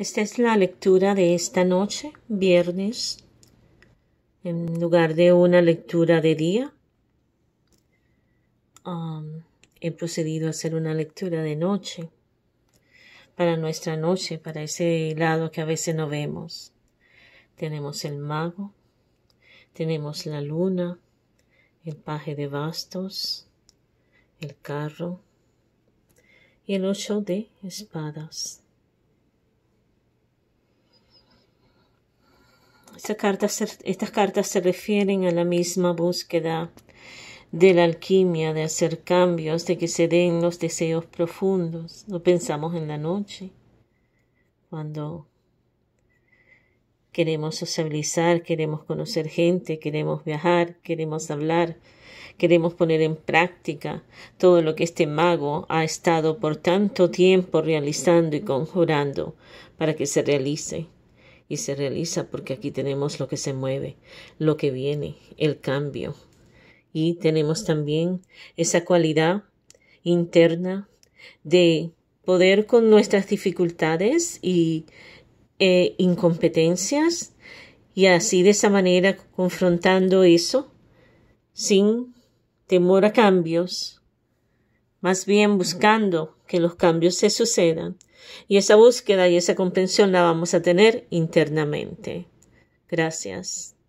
Esta es la lectura de esta noche, viernes, en lugar de una lectura de día. he procedido a hacer una lectura de noche, para nuestra noche, para ese lado que a veces no vemos. Tenemos el mago, tenemos la luna, el paje de bastos, el carro y el ocho de espadas. estas cartas se refieren a la misma búsqueda de la alquimia, de hacer cambios, de que se den los deseos profundos. No pensamos en la noche, cuando queremos sociabilizar, queremos conocer gente, queremos viajar, queremos hablar, queremos poner en práctica todo lo que este mago ha estado por tanto tiempo realizando y conjurando para que se realice y se realiza porque aquí tenemos lo que se mueve, lo que viene, el cambio. Y tenemos también esa cualidad interna de poder con nuestras dificultades y eh, incompetencias y así de esa manera confrontando eso sin temor a cambios más bien buscando que los cambios se sucedan. Y esa búsqueda y esa comprensión la vamos a tener internamente. Gracias.